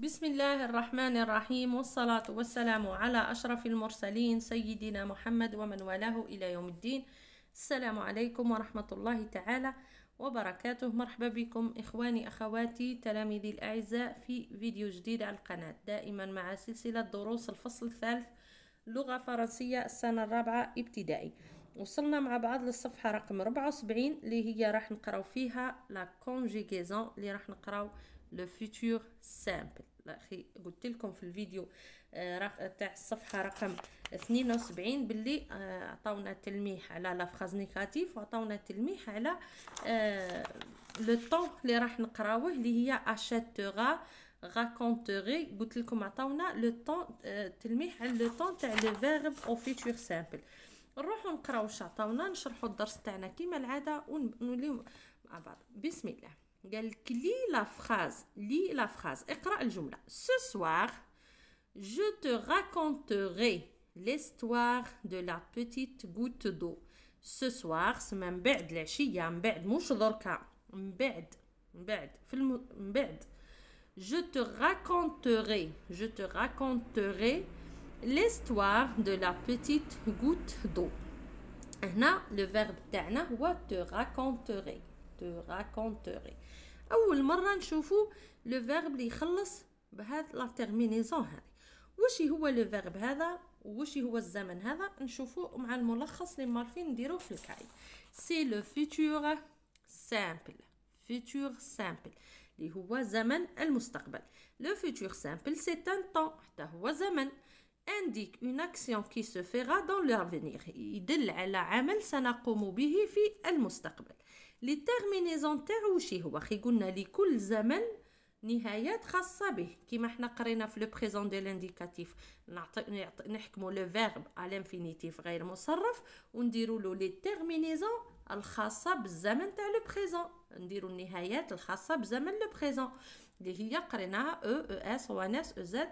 بسم الله الرحمن الرحيم والصلاة والسلام على أشرف المرسلين سيدنا محمد ومن والاه إلى يوم الدين السلام عليكم ورحمة الله تعالى وبركاته مرحبا بكم إخواني أخواتي تلاميذي الأعزاء في فيديو جديد على القناة دائما مع سلسلة دروس الفصل الثالث لغة فرنسية السنة الرابعة ابتدائي وصلنا مع بعض للصفحة رقم 74 اللي هي راح نقراو فيها لا كونجيغيزون اللي راح نقراو لو فيتور سامبل اخي قلت لكم في الفيديو آه، تاع الصفحه رقم 72 باللي آه، عطاونا تلميح على فراز نيكاتيف وعطاونا تلميح على لو آه، طون اللي راح نقراوه اللي هي اشاتورا راكونتوري قلت لكم عطاونا لو طون تلميح على لو طون تاع لو فيرب او فيتور سامبل نروحو نقراو واش عطاونا نشرحو الدرس تاعنا كيما العاده ونوليو مع بعض بسم الله la phrase. Lis la phrase. Ce soir, je te raconterai l'histoire de la petite goutte d'eau. Ce soir, c'est même بعد les من بعد مش دركا من بعد من بعد في Je te raconterai je te raconterai l'histoire de la petite goutte d'eau. هنا le verbe تاعنا te raconterai te raconterai اول مره نشوفو لو فيرب اللي يخلص بهذا لا تيرمينيزون هذه واش هو لو فيرب هذا واش هو الزمن هذا نشوفو مع الملخص اللي معرفين نديرو في الكاي سي لو فيتور سامبل فيتور سامبل اللي هو زمن المستقبل لو فيتور سامبل سي ان طون حتى هو زمن انديك اون اكسيون كي سو فيرا دون لافينير يدل على عمل سنقوم به في المستقبل لي تيرمينيزون تاعو شي هو خي قلنا لكل زمن نهايات خاصه به كيما حنا قرينا في لو بريزون دي لانديكاتيف نعطي نحكمو لو فيرب على انفينيتيف غير مصرف ونديرو له لي تيرمينيزون الخاصه بالزمن تاع لو بريزون نديرو النهايات الخاصه بزمن لو بريزون اللي هي قريناها او او اس او ان اس او زد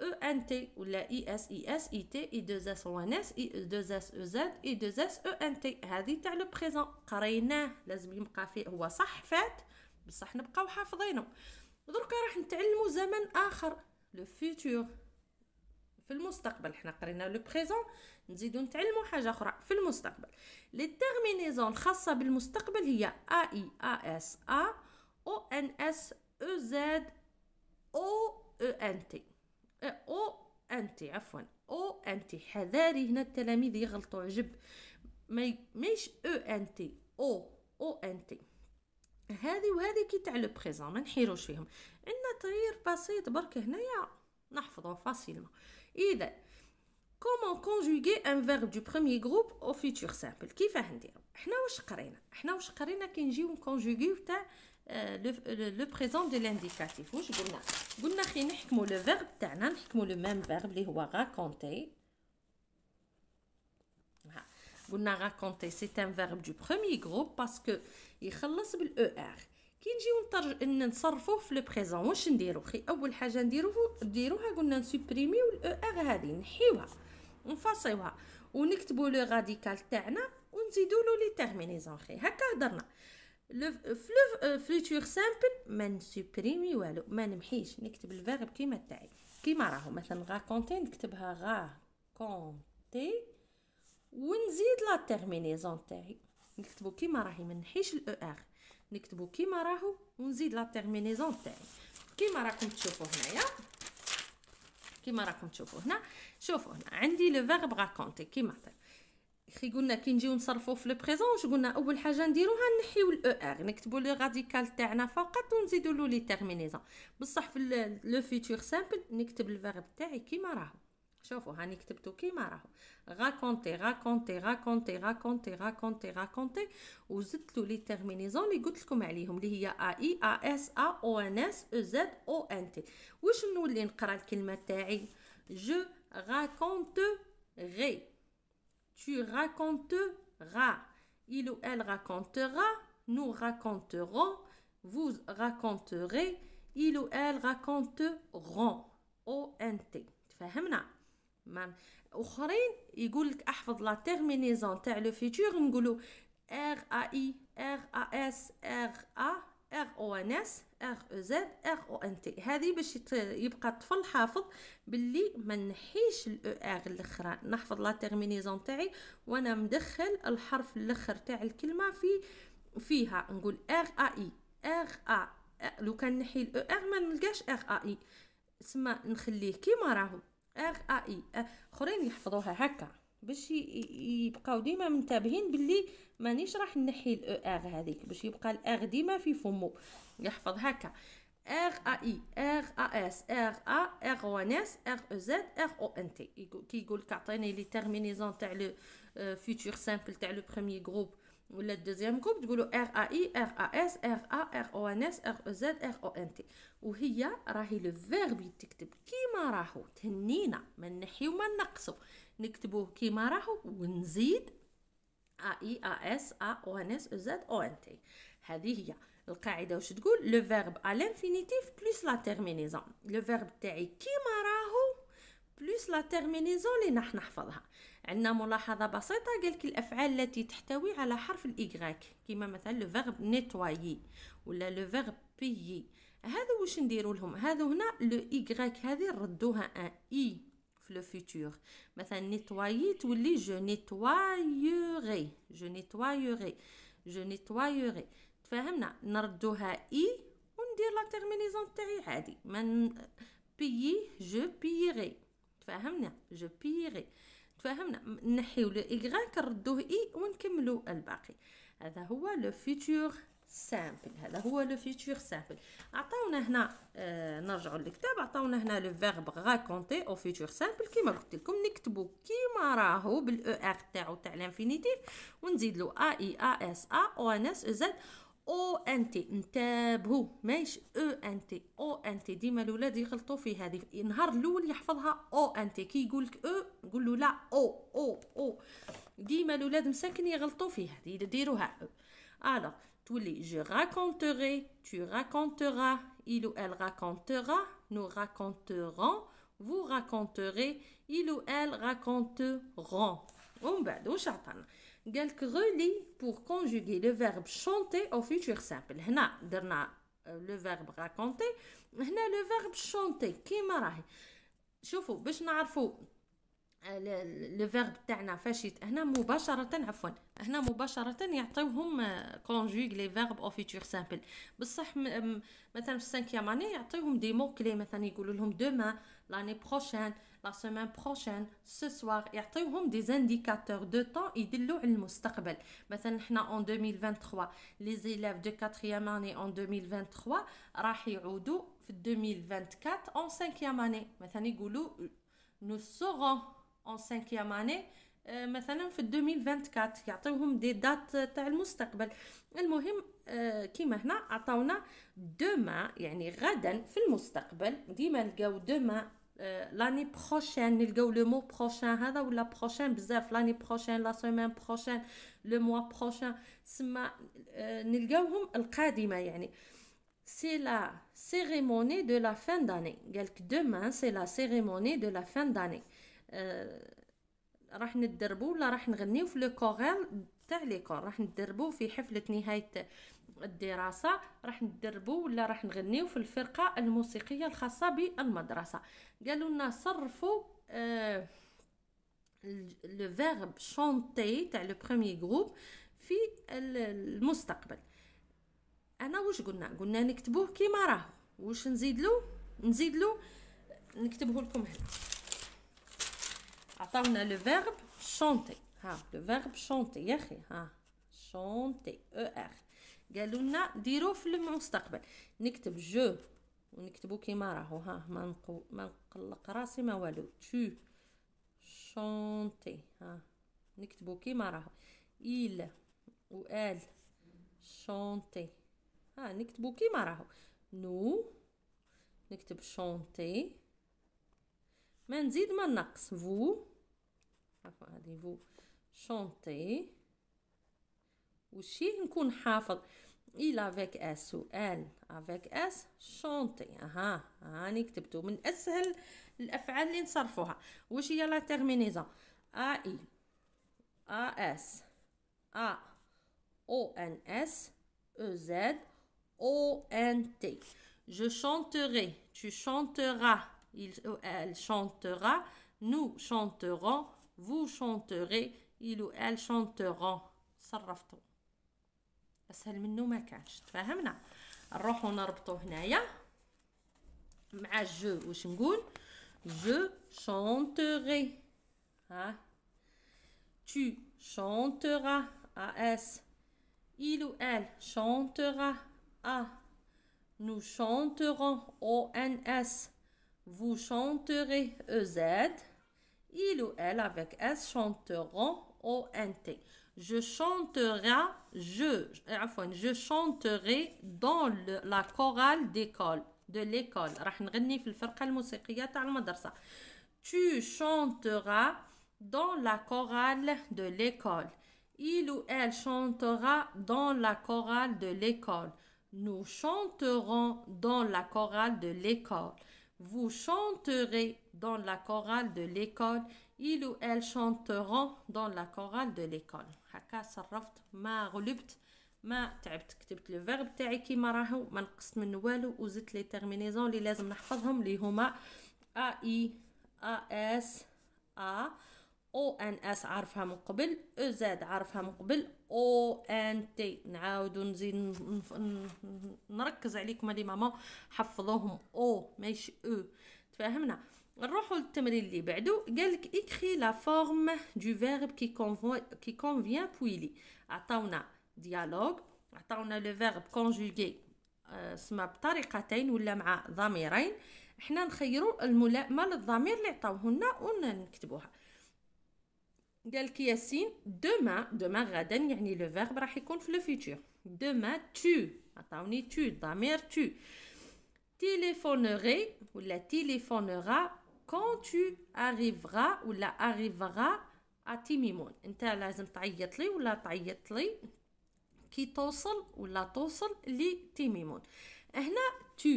او e T ou ولا اي اس اي اس I T اي 2 S O N اس اي 2 S او e Z اي 2 S او e N T هذه تاع لو بريزون قريناه لازم يبقى فيه هو صح فات بصح نبقاو حافظينه دروكا راح نتعلمو زمن اخر لو فيتور في المستقبل حنا قرينا لو بريزون نزيدو نتعلمو حاجه اخرى في المستقبل لي تيرمينيزون الخاصه بالمستقبل هي اي ا اس ا او ان اس او زد او او ان تي انتي عفوا او انتي حذاري هنا التلاميذ يغلطوا عجب ما او انتي او او انتي هذه وهذه كي تاع لو بريزون ما نحيروش فيهم عندنا تغيير بسيط برك هنايا نحفظوه فاسيلمون اذا كومون كونجوغي ان فيرب دو بروميي غروب او فيتور سامبل كيفاه نديرو حنا واش قرينا حنا واش قرينا كي نجيو نكونجوغيو تاع لو بريزون دو لانديكاتيف واش قلنا قلنا خي نحكمو لو فيرب تاعنا نحكمو لو ميم فيرب اللي هو راكونتي قلنا راكونتي سي تان فيرب دو برومي غروب باسكو يخلص بالاو ار e كي نجيو نصرفوه في لو بريزون واش نديرو خي اول حاجه نديروه نديروها قلنا نسوبريميو الاو ار هذه نحيوها نفصلوها ونكتبوا لو راديكال تاعنا ونزيدوا لي تيرمينيزون خي هكا هضرنا لو فلوتور سامبل ما نسوبريمي والو ما نمحيش نكتب الفيرب كيما تاعي كيما راهو مثلا غاكونتي نكتبها غا كونتي ونزيد لا تيرمينيزون تاعي نكتبو كيما راهي ما نحيش الاو ار نكتبو كيما راهو ونزيد لا تيرمينيزون تاعي كيما راكم تشوفوا هنايا كيما راكم تشوفوا هنا شوفوا هنا عندي لو فيرب غاكونتي كيما تاعي كي قلنا كي نجيو نصرفو في لو بريزون قلنا اول حاجه نديروها نحيو الاو ار e نكتبو لو راديكال تاعنا فقط ونزيدو له لي تيرمينيزون بصح في لو فيتور سامبل نكتب الفيرب تاعي كيما راهو شوفوا هاني كتبتو كيما راهو راكونتي راكونتي راكونتي راكونتي راكونتي راكونتي وزدت له لي تيرمينيزون اللي قلت لكم عليهم اللي هي اي ا اس ا او ان اس او زد او ان تي واش نولي نقرا الكلمه تاعي جو راكونت غي Tu raconteras. Il ou elle racontera. Nous raconterons. Vous raconterez. Il ou elle raconteront. O-N-T. t je من اخرين يقول لك احفظ futur, تيرمينيزون تاع R-A-I, R-A-S, R-A, R-O-N-S. ار او زد ار او ان تي هذه باش يبقى الطفل حافظ باللي ما نحيش الاو ار الاخرى نحفظ لا تيرمينيزون تاعي وانا مدخل الحرف الاخر تاع الكلمه في فيها نقول ار اي ار ا لو كان نحي الاو ار ما نلقاش ار اي سما نخليه كيما راهو ار اي اخرين يحفظوها هكا باش يبقاو ديما منتبهين باللي مانيش راح نحي الاو ار هذيك باش يبقى الار ديما في فمو يحفظ هكا ار ا اي ار ا اس ار ا R او ان اس ار او زد ار او ان تي كي يقولك عطيني لي تيرمينيزون تاع لو فيوتور سامبل تاع لو بريميي جروب ولا الدوزيام جروب تقولوا ار ا اي ار ا اس ار ا R او ان اس ار او Z R O ان تي وهي راهي لو فيرب تكتب كيما راهو تهنينا ما نحيو ما نقصو نكتبوه كيما راهو ونزيد ا اي ا اس A او ان اس او زد او ان تي هذه هي القاعده واش تقول لو فيرب ا لانفينيتيف بلوس لا تيرمينيزون لو فيرب تاعي كيما راهو بلوس لا تيرمينيزون اللي راح نحفظها عندنا ملاحظه بسيطه قالك الافعال التي تحتوي على حرف الايغريك كيما مثلا لو فيرب نيتواي ولا لو فيرب بيي هذا واش نديروا لهم هذا هنا لو ايغريك هذه نردوها ان اي في لو فيتور مثلا نيتواي تولي جو نيتوايوري جو نيتوايوري جو نيتوايوري فهمنا نردوها اي وندير لا تيرمينيزون تاعي عادي من بيي جو بيغي تفاهمنا جو بيغي تفاهمنا نحيو لو ايغرا نردوه اي ونكملو الباقي هذا هو لو فيتور سامبل هذا هو لو فيتور سامبل عطاونا هنا آه نرجعوا للكتاب عطاونا هنا لو فيرب راكونتي او فيتور سامبل كيما قلت لكم نكتبوا كيما راهو بالاو ار e تاعو تاع الانفينيتيف ونزيد له ا اي ا اس ا او ان اس او زد او ان تي انتبهوا ماشي او ان تي او ان تي ديما الولاد يغلطوا في هذه النهار الاول يحفظها او ان تي كي يقول لك او نقول له لا او او او ديما الولاد مساكن يغلطوا في هذه ديروها او الوغ تولي جو راكونتوري تو راكونترا il ou elle racontera nous raconterons vous raconterez il ou elle raconteront ومن بعد واش عطانا قالك غولي pour كونجوغي لو فيرب شونتي او فيتور سامبل هنا درنا لو فيرب راكونتي هنا لو فيرب شونتي كيما راهي شوفوا باش نعرفوا لو فيرب تاعنا فاش هنا مباشره عفوا هنا مباشره يعطيوهم كونجوغ لي فيرب او فيتور سامبل بصح مثلا في السانكيام اني يعطيوهم دي مو كلي مثلا يقولوا لهم دوما لاني بروشين لا سيمين بروشين سو سوار يعطيوهم دي زانديكاتور دو طون يدلو على المستقبل مثلا حنا اون 2023 لي زيلاف دو 4 اني اون 2023 راح يعودوا في 2024 اون 5 اني مثلا يقولوا نو سوغون اون 5 اني مثلا في 2024 يعطيوهم دي دات تاع المستقبل المهم آه، كيما هنا عطاونا دوما يعني غدا في المستقبل ديما نلقاو دوما لاني بروشين نلقاو لو مو بروشين هذا ولا بروشين بزاف لاني بروشين لا سيمين بروشين لو موا بروشين سما نلقاوهم القادمه يعني سي لا سيريموني دو لا فين داني قالك دومان سي لا سيريموني دو لا فين داني راح ندربو ولا راح نغنيو في لو كورال تاع ليكول راح ندربو في حفله نهايه الدراسه راح ندربوا ولا راح نغنيو في الفرقه الموسيقيه الخاصه بالمدرسه قالوا لنا صرفوا لو فيرب شونتي تاع لو بروميي جروب في المستقبل انا واش قلنا قلنا نكتبوه كيما راه واش نزيد له نزيد له نكتبه لكم هنا عطاونا لو فيرب شونتي ها لو فيرب شونتي يا اخي ها شونتي او ار قالوا لنا ديرو في المستقبل نكتب جو ونكتبو كيما راهو ها ما نقو ما نقلق راسي ما والو تو شونتي ها نكتبو كيما راهو إيل و ال شونتي ها نكتبو كيما راهو نو نكتب شونتي ما نزيد ما نقص فو عفوا هادي فو شونتي وشي نكون حافظ il avec s و l avec s شونتي اها هاني كتبتو من اسهل الافعال اللي نصرفوها واش هي لا تيرمينيزون ا اي ا اس ا او ان اس e z o n t je chanterai tu chanteras il elle chantera nous chanterons vous chanterez il ou elle chanteront صرفتو اسهل منه ما كانش تفاهمنا نروحو نربطو هنايا مع جو واش tu chanteras AS. Il ou elle chantera A. Nous chanterons ONS. Vous chanterez EZ. Il ou elle avec S chanteront ONT. Je chanterai, je, euh, je chanterai dans la chorale d'école, de l'école. Tu chanteras dans la chorale de l'école. Il ou elle chantera dans la chorale de l'école. Nous chanterons dans la chorale de l'école. Vous chanterez dans la chorale de l'école. Il ou elle chanteront dans la chorale de l'école. هكا صرفت ما غلبت ما تعبت كتبت لو فيرب تاعي كيما راهو ما نقصت منه والو وزدت لي تيرمينيزون اللي لازم نحفظهم اللي هما ا اي ا اس ا او ان اس عارفها من قبل او e, زاد عارفها من قبل او ان تي نعاود نزيد نركز عليكم لي ماما حفظوهم او ماشي او e. تفاهمنا نروحوا للتمرين اللي بعده قال لك اكري لا فورم دو فيرب كي كي كونفيان بويلي عطاونا ديالوغ عطاونا لو فيرب كونجوغي سما بطريقتين ولا مع ضميرين حنا نخيروا الملائمه للضمير اللي عطاوه لنا ونكتبوها قال لك ياسين دوما دوما غدا يعني لو فيرب راح يكون في لو فيتور دوما تو عطاوني تو ضمير تو تيليفونغي ولا تيليفونورا quand tu arriveras ou la arriveras à Timimoun. انت لازم تعيط لي ولا تعيط لي كي توصل ولا توصل تيميمون هنا tu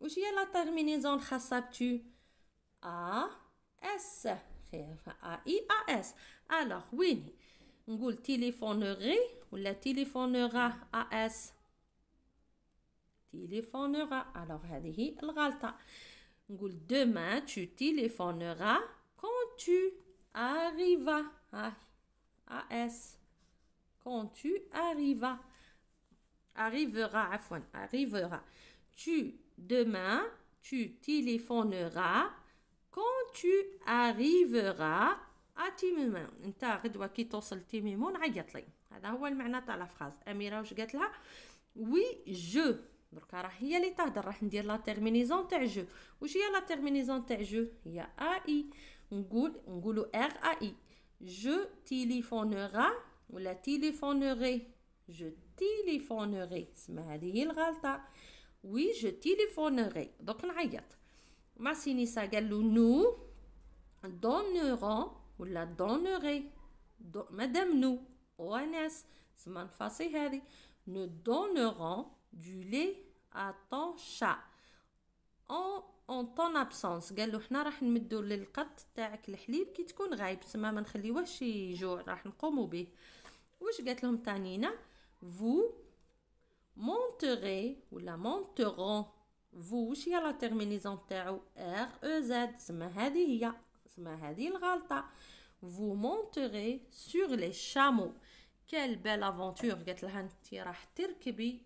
واش هي لا تيرمينيزون tu بتو ا اس خير ا اي ا اس الوغ نقول ولا A-S. Téléphonera. Alors, هذه demain tu téléphoneras quand tu arrivas. AS. Quand tu arriveras Arrivera, afin, arrivera. Tu, demain, tu téléphoneras quand tu arriveras à تيميمون انت غدوه كي توصل تيميمون عيط لي هذا هو المعنى تاع لا فراز اميره واش قالت لها وي parce qu'il y a l'état d'arrêner la terminaison -je où il y a la terminaison -je y a A I on dit on dit le R A I je téléphonerai ou la téléphonerai je téléphonerai c'est mal d'y le raltera oui je téléphonerai donc la ma sénisse a gellou nous donnerons ou la donnerai madame nous ONS c'est mal facile d'y donnerons du lait à ton chat en اون طون ابسونس قال له حنا راح نمدو للقط تاعك الحليب كي تكون غايب تما ما نخليوهش يجوع راح نقومو به واش قالت لهم تانينا فو مونتوري ولا مونتورون فو واش هي لا تيرمينيزون تاعو ار او زاد تما هذه هي تما هذه الغلطه فو مونتوري سور لي شامو كال بال افونتور قالت لها انت راح تركبي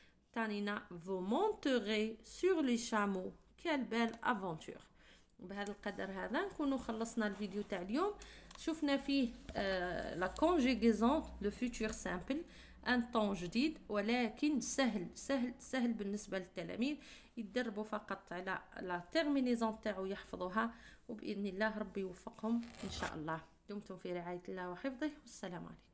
تانينا vous monterez sur les chameaux كال بال افونتور بهذا القدر هذا نكونو خلصنا الفيديو تاع اليوم شفنا فيه لا كونجيغيزون لو فيتور سامبل ان طون جديد ولكن سهل سهل سهل بالنسبه للتلاميذ يدربوا فقط على لا تيرمينيزون تاعو يحفظوها وباذن الله ربي يوفقهم ان شاء الله دمتم في رعايه الله وحفظه والسلام عليكم